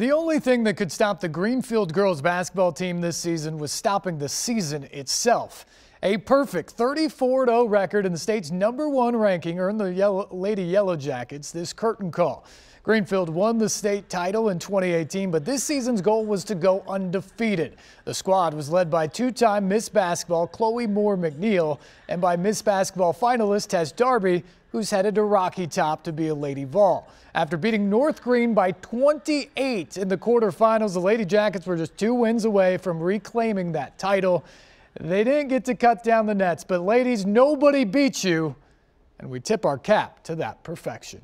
The only thing that could stop the Greenfield girls basketball team this season was stopping the season itself. A perfect 34-0 record and the state's number one ranking earned the Yellow, Lady Yellow Jackets this curtain call. Greenfield won the state title in 2018, but this season's goal was to go undefeated. The squad was led by two-time Miss Basketball Chloe Moore McNeil and by Miss Basketball finalist Tess Darby, who's headed to Rocky Top to be a Lady Vol. After beating North Green by 28 in the quarterfinals, the Lady Jackets were just two wins away from reclaiming that title. They didn't get to cut down the nets, but ladies, nobody beats you. And we tip our cap to that perfection.